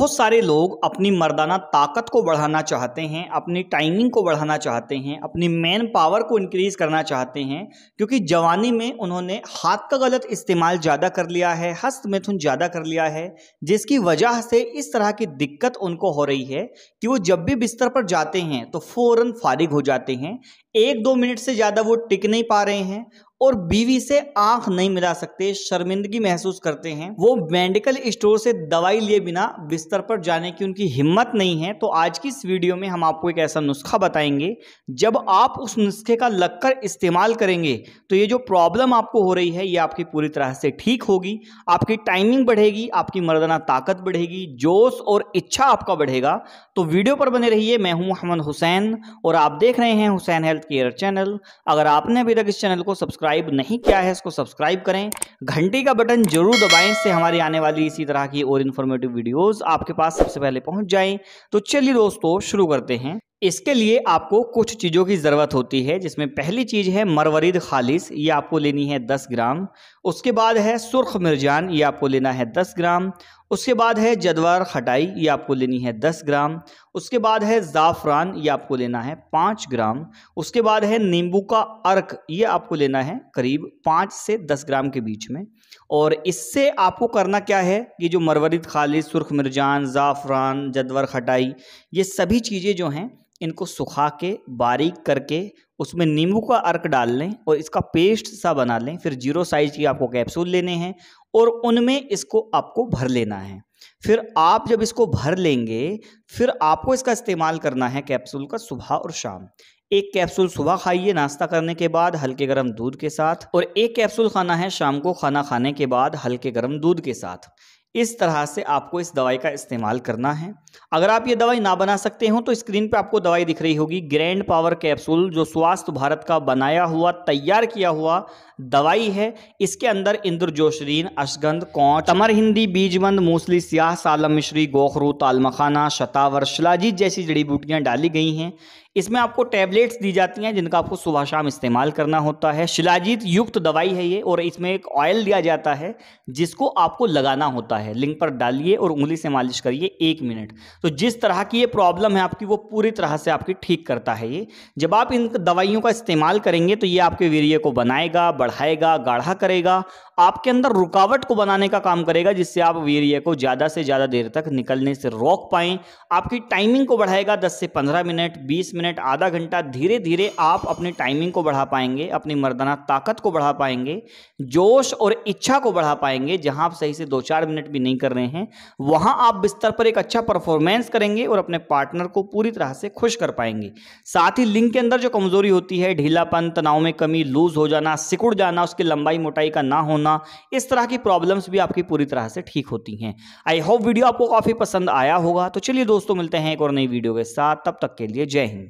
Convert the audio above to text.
बहुत सारे लोग अपनी मर्दाना ताकत को बढ़ाना चाहते हैं अपनी टाइमिंग को बढ़ाना चाहते हैं अपनी मैन पावर को इंक्रीज़ करना चाहते हैं क्योंकि जवानी में उन्होंने हाथ का गलत इस्तेमाल ज़्यादा कर लिया है हस्त मिथुन ज़्यादा कर लिया है जिसकी वजह से इस तरह की दिक्कत उनको हो रही है कि वो जब भी बिस्तर पर जाते हैं तो फ़ौर फारिग हो जाते हैं एक दो मिनट से ज़्यादा वो टिक नहीं पा रहे हैं और बीवी से आंख नहीं मिला सकते शर्मिंदगी महसूस करते हैं वो मेडिकल स्टोर से दवाई लिए बिना बिस्तर पर जाने की उनकी हिम्मत नहीं है तो आज की इस वीडियो में हम आपको एक ऐसा नुस्खा बताएंगे जब आप उस नुस्खे का लगकर इस्तेमाल करेंगे तो ये जो प्रॉब्लम आपको हो रही है ये आपकी पूरी तरह से ठीक होगी आपकी टाइमिंग बढ़ेगी आपकी मर्दाना ताकत बढ़ेगी जोश और इच्छा आपका बढ़ेगा तो वीडियो पर बने रहिए मैं हूं मोहम्मद हुसैन और आप देख रहे हैं हुसैन हेल्थ केयर चैनल अगर आपने अभी तक इस चैनल को सब्सक्राइब सब्सक्राइब नहीं किया है इसको सब्सक्राइब करें घंटी का बटन जरूर दबाएं इससे हमारी आने वाली इसी तरह की और इन्फॉर्मेटिव वीडियोस आपके पास सबसे पहले पहुंच जाएं तो चलिए दोस्तों शुरू करते हैं इसके लिए आपको कुछ चीज़ों की ज़रूरत होती है जिसमें पहली चीज़ है मरवरीद खालिस ये आपको लेनी है 10 ग्राम उसके बाद है सुर्ख मिर्जान ये आपको लेना है 10 ग्राम उसके बाद है जदवार खटाई ये आपको लेनी है 10 ग्राम उसके बाद है ज़ाफ़रान ये आपको लेना है 5 ग्राम उसके बाद है नींबू का अर्क ये आपको लेना है करीब पाँच से दस ग्राम के बीच में और इससे आपको करना क्या है कि जो मरवरीद खालिस सुर्ख मिर्जान ज़ाफ़रान जदवर खटाई ये सभी चीज़ें जो हैं इनको सुखा के बारीक करके उसमें नींबू का अर्क डाल लें और इसका पेस्ट सा बना लें फिर जीरो साइज की आपको कैप्सूल लेने हैं और उनमें इसको आपको भर लेना है फिर आप जब इसको भर लेंगे फिर आपको इसका इस्तेमाल करना है कैप्सूल का सुबह और शाम एक कैप्सूल सुबह खाइए नाश्ता करने के बाद हल्के गर्म दूध के साथ और एक कैप्सूल खाना है शाम को खाना खाने के बाद हल्के गर्म दूध के साथ इस तरह से आपको इस दवाई का इस्तेमाल करना है अगर आप ये दवाई ना बना सकते हो तो स्क्रीन पे आपको दवाई दिख रही होगी ग्रैंड पावर कैप्सूल जो स्वास्थ्य भारत का बनाया हुआ तैयार किया हुआ दवाई है इसके अंदर इंद्रजोशरीन अशगंध कौ तमर हिंदी बीजमंद मूसली स्याह सालम मिश्री गोखरू तालमखाना शतावर शिलाजीत जैसी जड़ी बूटियाँ डाली गई हैं इसमें आपको टैबलेट्स दी जाती हैं जिनका आपको सुबह शाम इस्तेमाल करना होता है शिलाजीत युक्त दवाई है ये और इसमें एक ऑयल दिया जाता है जिसको आपको लगाना होता है लिंक पर डालिए और उंगली से मालिश करिए एक मिनट तो जिस तरह की ये प्रॉब्लम है आपकी वो पूरी तरह से आपकी ठीक करता है ये जब आप इन दवाइयों का इस्तेमाल करेंगे तो ये आपके वीरिय को बनाएगा बढ़ाएगा गाढ़ा करेगा आपके अंदर रुकावट को बनाने का काम करेगा जिससे आप वीरिय को ज़्यादा से ज़्यादा देर तक निकलने से रोक पाएँ आपकी टाइमिंग को बढ़ाएगा दस से पंद्रह मिनट बीस मिनट आधा घंटा धीरे धीरे आप अपनी टाइमिंग को बढ़ा पाएंगे अपनी मर्दाना ताकत को बढ़ा पाएंगे जोश और इच्छा को बढ़ा पाएंगे जहां आप सही से दो चार मिनट भी नहीं कर रहे हैं वहां आप बिस्तर पर एक अच्छा परफॉर्मेंस करेंगे और अपने पार्टनर को पूरी तरह से खुश कर पाएंगे साथ ही लिंग के अंदर जो कमजोरी होती है ढीलापन तनाव में कमी लूज हो जाना सिकुड़ जाना उसकी लंबाई मोटाई का ना होना इस तरह की प्रॉब्लम्स भी आपकी पूरी तरह से ठीक होती हैं आई होप वीडियो आपको काफ़ी पसंद आया होगा तो चलिए दोस्तों मिलते हैं एक और नई वीडियो के साथ तब तक के लिए जय हिंद